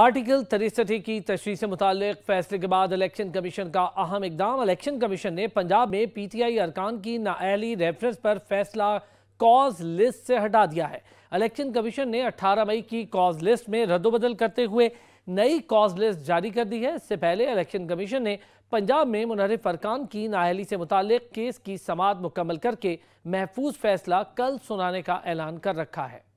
article तिरसठ की तशरी से मुतल फैसले के बाद इलेक्शन कमीशन का अहम इकदाम इलेक्शन कमीशन ने पंजाब में पी टी आई अरकान की नाअली रेफरेंस पर फैसला कॉज लिस्ट से हटा दिया है इलेक्शन कमीशन ने 18 मई की कॉज लिस्ट में रद्दबदल करते हुए नई कॉज लिस्ट जारी कर दी है इससे पहले इलेक्शन कमीशन ने पंजाब में मुनरफ अरकान की नाअली से मुतल केस की समात मुकम्मल करके महफूज फैसला कल सुनाने का ऐलान कर रखा है